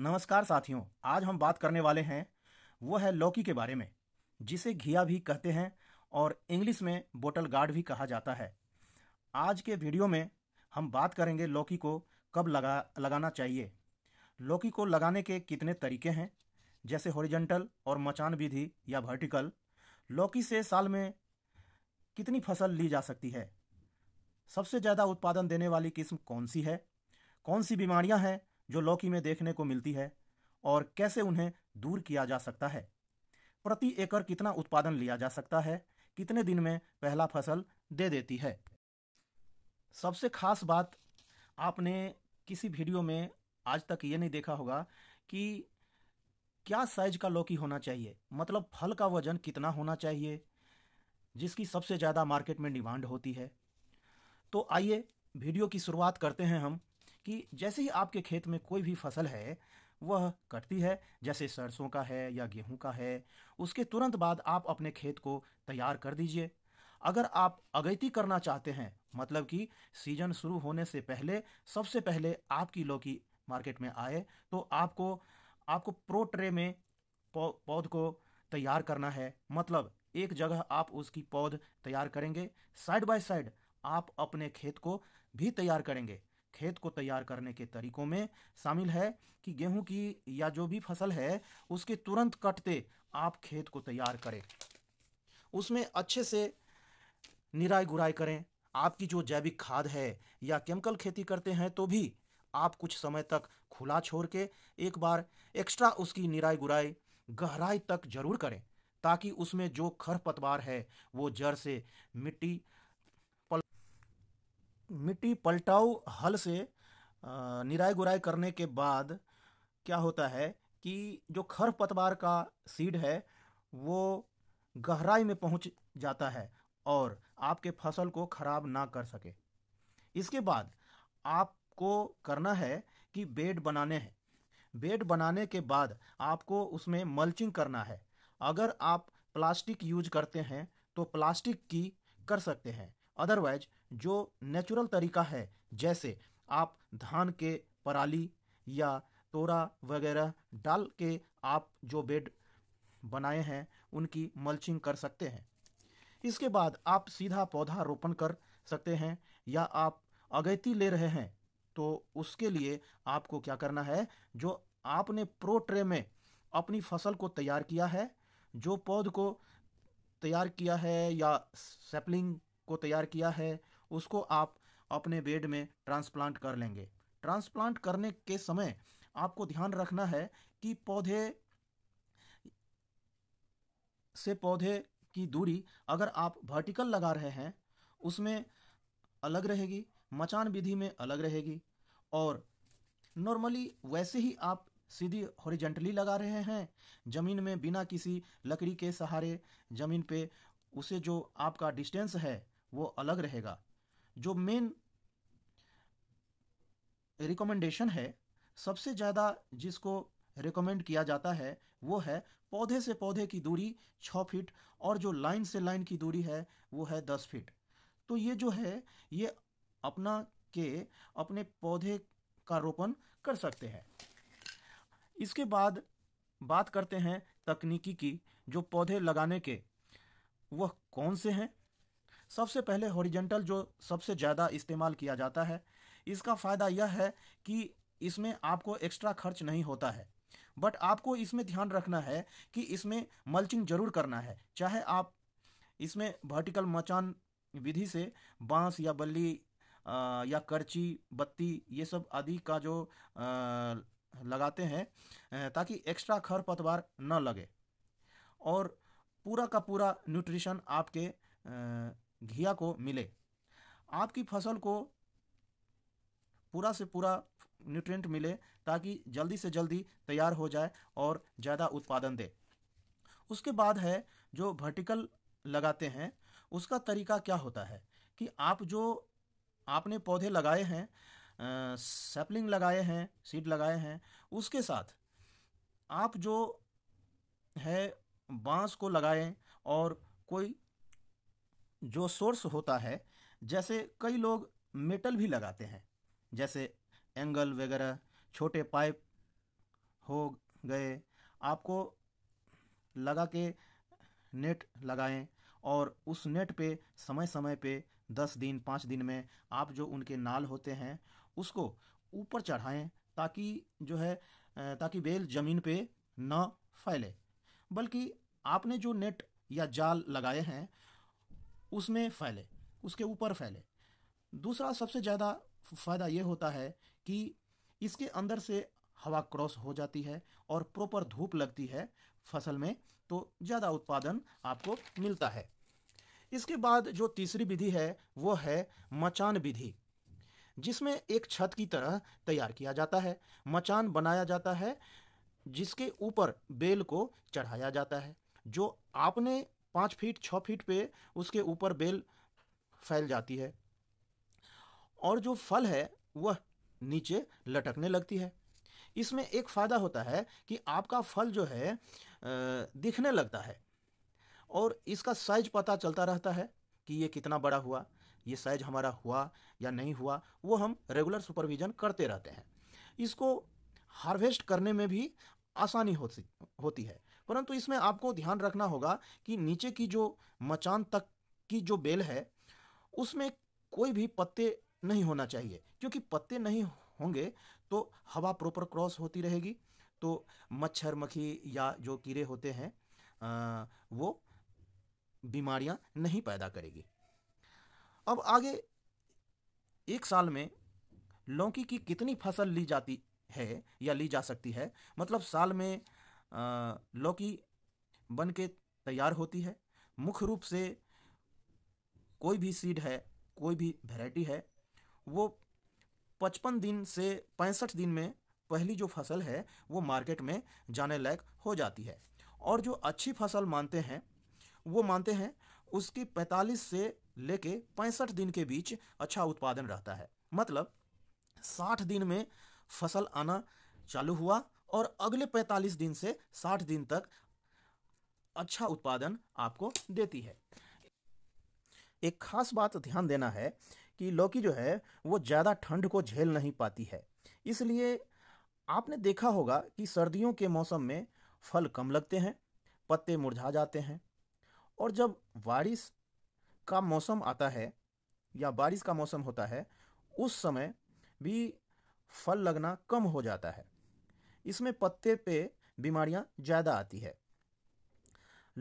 नमस्कार साथियों आज हम बात करने वाले हैं वो है लौकी के बारे में जिसे घिया भी कहते हैं और इंग्लिश में बोटल गार्ड भी कहा जाता है आज के वीडियो में हम बात करेंगे लौकी को कब लगा लगाना चाहिए लौकी को लगाने के कितने तरीके हैं जैसे हॉरिजेंटल और मचान विधि या वर्टिकल लौकी से साल में कितनी फसल ली जा सकती है सबसे ज़्यादा उत्पादन देने वाली किस्म कौन सी है कौन सी बीमारियां हैं जो लौकी में देखने को मिलती है और कैसे उन्हें दूर किया जा सकता है प्रति एकड़ कितना उत्पादन लिया जा सकता है कितने दिन में पहला फसल दे देती है सबसे खास बात आपने किसी वीडियो में आज तक ये नहीं देखा होगा कि क्या साइज का लौकी होना चाहिए मतलब फल का वजन कितना होना चाहिए जिसकी सबसे ज़्यादा मार्केट में डिमांड होती है तो आइए वीडियो की शुरुआत करते हैं हम कि जैसे ही आपके खेत में कोई भी फसल है वह कटती है जैसे सरसों का है या गेहूं का है उसके तुरंत बाद आप अपने खेत को तैयार कर दीजिए अगर आप अगैती करना चाहते हैं मतलब कि सीजन शुरू होने से पहले सबसे पहले आपकी लौकी मार्केट में आए तो आपको आपको प्रो ट्रे में पौध को तैयार करना है मतलब एक जगह आप उसकी पौध तैयार करेंगे साइड बाय साइड आप अपने खेत को भी तैयार करेंगे खेत को तैयार करने के तरीकों में शामिल है कि गेहूं की या जो भी फसल है उसके तुरंत कटते आप खेत को तैयार करें उसमें अच्छे से निराई गुराई करें आपकी जो जैविक खाद है या केमिकल खेती करते हैं तो भी आप कुछ समय तक खुला छोड़ के एक बार एक्स्ट्रा उसकी निराई गुराई गहराई तक जरूर करें ताकि उसमें जो खरपतवार है वो जड़ से मिट्टी मिट्टी पलटाऊ हल से निराई गुराई करने के बाद क्या होता है कि जो खर पतवार का सीड है वो गहराई में पहुंच जाता है और आपके फसल को खराब ना कर सके इसके बाद आपको करना है कि बेड बनाने हैं बेड बनाने के बाद आपको उसमें मल्चिंग करना है अगर आप प्लास्टिक यूज करते हैं तो प्लास्टिक की कर सकते हैं अदरवाइज जो नेचुरल तरीका है जैसे आप धान के पराली या तोरा वगैरह डाल के आप जो बेड बनाए हैं उनकी मल्चिंग कर सकते हैं इसके बाद आप सीधा पौधा रोपण कर सकते हैं या आप अगैती ले रहे हैं तो उसके लिए आपको क्या करना है जो आपने प्रो ट्रे में अपनी फसल को तैयार किया है जो पौध को तैयार किया है या सेपलिंग को तैयार किया है उसको आप अपने बेड में ट्रांसप्लांट कर लेंगे ट्रांसप्लांट करने के समय आपको ध्यान रखना है कि पौधे से पौधे की दूरी अगर आप वर्टिकल लगा रहे हैं उसमें अलग रहेगी मचान विधि में अलग रहेगी और नॉर्मली वैसे ही आप सीधी हॉरिजेंटली लगा रहे हैं ज़मीन में बिना किसी लकड़ी के सहारे ज़मीन पे उसे जो आपका डिस्टेंस है वो अलग रहेगा जो मेन रिकमेंडेशन है सबसे ज़्यादा जिसको रिकमेंड किया जाता है वो है पौधे से पौधे की दूरी छः फीट और जो लाइन से लाइन की दूरी है वो है दस फीट तो ये जो है ये अपना के अपने पौधे का रोपण कर सकते हैं इसके बाद बात करते हैं तकनीकी की जो पौधे लगाने के वह कौन से हैं सबसे पहले हॉरिजेंटल जो सबसे ज़्यादा इस्तेमाल किया जाता है इसका फ़ायदा यह है कि इसमें आपको एक्स्ट्रा खर्च नहीं होता है बट आपको इसमें ध्यान रखना है कि इसमें मल्चिंग जरूर करना है चाहे आप इसमें वर्टिकल मचान विधि से बांस या बल्ली या करची बत्ती ये सब आदि का जो लगाते हैं ताकि एक्स्ट्रा खर पतवार न लगे और पूरा का पूरा न्यूट्रिशन आपके घिया को मिले आपकी फसल को पूरा से पूरा न्यूट्रिएंट मिले ताकि जल्दी से जल्दी तैयार हो जाए और ज़्यादा उत्पादन दे उसके बाद है जो वर्टिकल लगाते हैं उसका तरीका क्या होता है कि आप जो आपने पौधे लगाए हैं सैपलिंग लगाए हैं सीड लगाए हैं उसके साथ आप जो है बांस को लगाएं और कोई जो सोर्स होता है जैसे कई लोग मेटल भी लगाते हैं जैसे एंगल वगैरह छोटे पाइप हो गए आपको लगा के नेट लगाएं और उस नेट पे समय समय पे दस दिन पाँच दिन में आप जो उनके नाल होते हैं उसको ऊपर चढ़ाएं ताकि जो है ताकि बेल ज़मीन पे ना फैले बल्कि आपने जो नेट या जाल लगाए हैं उसमें फैले उसके ऊपर फैले दूसरा सबसे ज़्यादा फ़ायदा ये होता है कि इसके अंदर से हवा क्रॉस हो जाती है और प्रॉपर धूप लगती है फसल में तो ज़्यादा उत्पादन आपको मिलता है इसके बाद जो तीसरी विधि है वो है मचान विधि जिसमें एक छत की तरह तैयार किया जाता है मचान बनाया जाता है जिसके ऊपर बेल को चढ़ाया जाता है जो आपने पाँच फीट छः फीट पे उसके ऊपर बेल फैल जाती है और जो फल है वह नीचे लटकने लगती है इसमें एक फ़ायदा होता है कि आपका फल जो है दिखने लगता है और इसका साइज पता चलता रहता है कि ये कितना बड़ा हुआ ये साइज हमारा हुआ या नहीं हुआ वो हम रेगुलर सुपरविज़न करते रहते हैं इसको हार्वेस्ट करने में भी आसानी होती होती है परंतु इसमें आपको ध्यान रखना होगा कि नीचे की जो मचान तक की जो बेल है उसमें कोई भी पत्ते नहीं होना चाहिए क्योंकि पत्ते नहीं होंगे तो हवा प्रॉपर क्रॉस होती रहेगी तो मच्छर मक्खी या जो कीड़े होते हैं आ, वो बीमारियां नहीं पैदा करेगी अब आगे एक साल में लौकी की कितनी फसल ली जाती है या ली जा सकती है मतलब साल में लौकी बन के तैयार होती है मुख्य रूप से कोई भी सीड है कोई भी वैरायटी है वो पचपन दिन से पैंसठ दिन में पहली जो फसल है वो मार्केट में जाने लायक हो जाती है और जो अच्छी फसल मानते हैं वो मानते हैं उसकी 45 से लेके पैंसठ दिन के बीच अच्छा उत्पादन रहता है मतलब 60 दिन में फसल आना चालू हुआ और अगले 45 दिन से 60 दिन तक अच्छा उत्पादन आपको देती है एक खास बात ध्यान देना है कि लौकी जो है वो ज़्यादा ठंड को झेल नहीं पाती है इसलिए आपने देखा होगा कि सर्दियों के मौसम में फल कम लगते हैं पत्ते मुरझा जाते हैं और जब बारिश का मौसम आता है या बारिश का मौसम होता है उस समय भी फल लगना कम हो जाता है इसमें पत्ते पे बीमारियां ज़्यादा आती है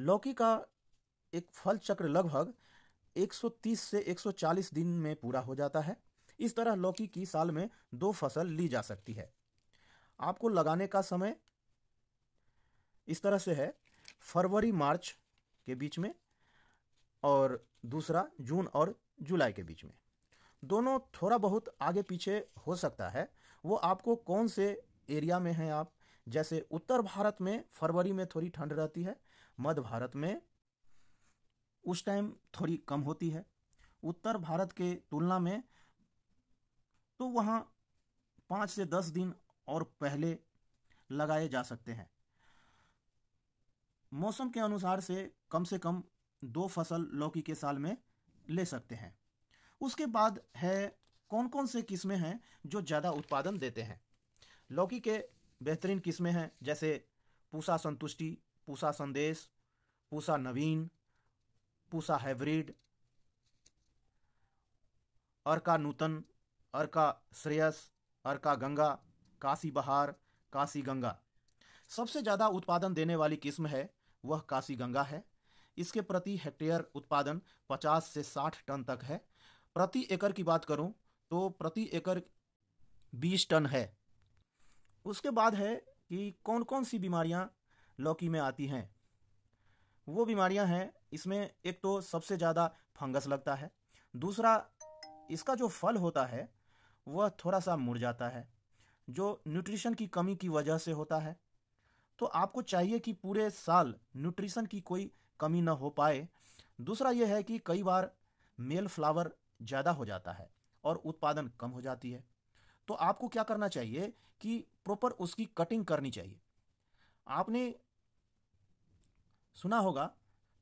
लौकी का एक फल चक्र लगभग 130 से 140 दिन में पूरा हो जाता है इस तरह लौकी की साल में दो फसल ली जा सकती है आपको लगाने का समय इस तरह से है फरवरी मार्च के बीच में और दूसरा जून और जुलाई के बीच में दोनों थोड़ा बहुत आगे पीछे हो सकता है वो आपको कौन से एरिया में हैं आप जैसे उत्तर भारत में फरवरी में थोड़ी ठंड रहती है मध्य भारत में उस टाइम थोड़ी कम होती है उत्तर भारत के तुलना में तो वहाँ पाँच से दस दिन और पहले लगाए जा सकते हैं मौसम के अनुसार से कम से कम दो फसल लौकी के साल में ले सकते हैं उसके बाद है कौन कौन से किस्में हैं जो ज़्यादा उत्पादन देते हैं लौकी के बेहतरीन किस्में हैं जैसे पूसा संतुष्टि पूसा संदेश पूसा नवीन पूसा हाइब्रिड अर्का नूतन अर्का श्रेयस अर्का गंगा काशी बहार काशी गंगा सबसे ज़्यादा उत्पादन देने वाली किस्म है वह काशी गंगा है इसके प्रति हेक्टेयर उत्पादन 50 से 60 टन तक है प्रति एकड़ की बात करूं तो प्रति एकड़ 20 टन है उसके बाद है कि कौन कौन सी बीमारियां लौकी में आती हैं वो बीमारियां हैं इसमें एक तो सबसे ज़्यादा फंगस लगता है दूसरा इसका जो फल होता है वह थोड़ा सा मुड़ जाता है जो न्यूट्रिशन की कमी की वजह से होता है तो आपको चाहिए कि पूरे साल न्यूट्रिशन की कोई कमी ना हो पाए दूसरा यह है कि कई बार मेल फ्लावर ज़्यादा हो जाता है और उत्पादन कम हो जाती है तो आपको क्या करना चाहिए कि प्रॉपर उसकी कटिंग करनी चाहिए आपने सुना होगा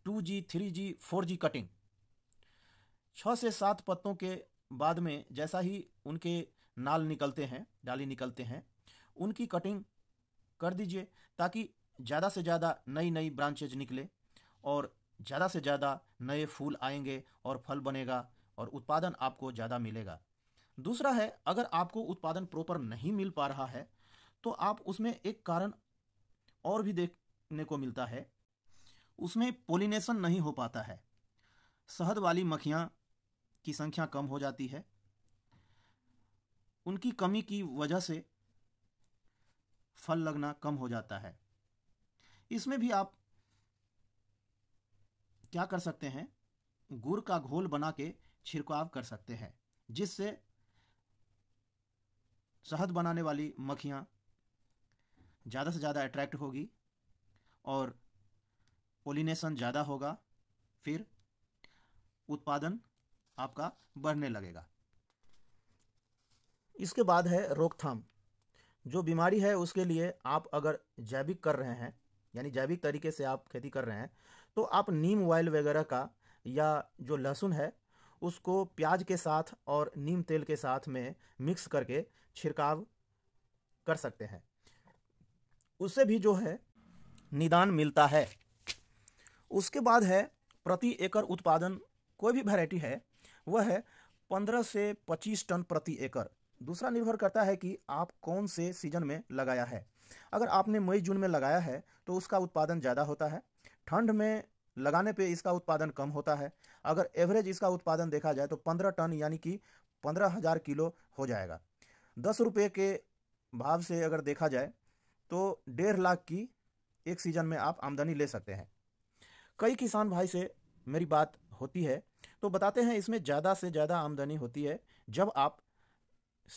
two G three G four G cutting छः से सात पत्तों के बाद में जैसा ही उनके नाल निकलते हैं डाली निकलते हैं उनकी कटिंग कर दीजिए ताकि ज़्यादा से ज़्यादा नई नई ब्रांचेज निकले और ज़्यादा से ज़्यादा नए फूल आएंगे और फल बनेगा और उत्पादन आपको ज़्यादा मिलेगा दूसरा है अगर आपको उत्पादन प्रॉपर नहीं मिल पा रहा है तो आप उसमें एक कारण और भी देखने को मिलता है उसमें पोलिनेशन नहीं हो पाता है शहद वाली मक्खियाँ की संख्या कम हो जाती है उनकी कमी की वजह से फल लगना कम हो जाता है इसमें भी आप क्या कर सकते हैं गुड़ का घोल बना के छिड़काव कर सकते हैं जिससे शहद बनाने वाली मक्खियाँ ज़्यादा से ज़्यादा अट्रैक्ट होगी और पोलिनेशन ज़्यादा होगा फिर उत्पादन आपका बढ़ने लगेगा इसके बाद है रोकथाम जो बीमारी है उसके लिए आप अगर जैविक कर रहे हैं यानी जैविक तरीके से आप खेती कर रहे हैं तो आप नीम ऑयल वगैरह का या जो लहसुन है उसको प्याज के साथ और नीम तेल के साथ में मिक्स करके छिड़काव कर सकते हैं उससे भी जो है निदान मिलता है उसके बाद है प्रति एकड़ उत्पादन कोई भी वेराइटी है वह है पंद्रह से पच्चीस टन प्रति एकड़ दूसरा निर्भर करता है कि आप कौन से सीजन में लगाया है अगर आपने मई जून में लगाया है तो उसका उत्पादन ज़्यादा होता है ठंड में लगाने पे इसका उत्पादन कम होता है अगर एवरेज इसका उत्पादन देखा जाए तो पंद्रह टन यानी कि पंद्रह हज़ार किलो हो जाएगा दस रुपये के भाव से अगर देखा जाए तो डेढ़ लाख की एक सीज़न में आप आमदनी ले सकते हैं कई किसान भाई से मेरी बात होती है तो बताते हैं इसमें ज़्यादा से ज़्यादा आमदनी होती है जब आप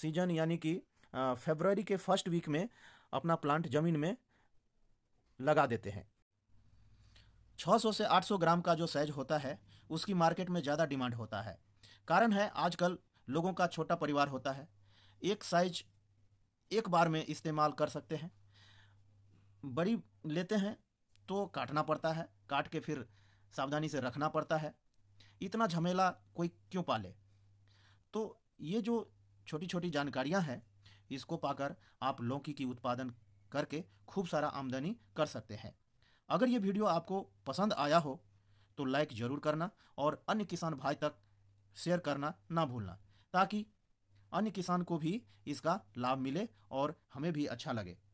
सीजन यानी कि फेबररी के फर्स्ट वीक में अपना प्लांट ज़मीन में लगा देते हैं 600 से 800 ग्राम का जो साइज होता है उसकी मार्केट में ज़्यादा डिमांड होता है कारण है आजकल लोगों का छोटा परिवार होता है एक साइज एक बार में इस्तेमाल कर सकते हैं बड़ी लेते हैं तो काटना पड़ता है काट के फिर सावधानी से रखना पड़ता है इतना झमेला कोई क्यों पाले तो ये जो छोटी छोटी जानकारियां हैं इसको पाकर आप लौकी की उत्पादन करके खूब सारा आमदनी कर सकते हैं अगर ये वीडियो आपको पसंद आया हो तो लाइक ज़रूर करना और अन्य किसान भाई तक शेयर करना ना भूलना ताकि अन्य किसान को भी इसका लाभ मिले और हमें भी अच्छा लगे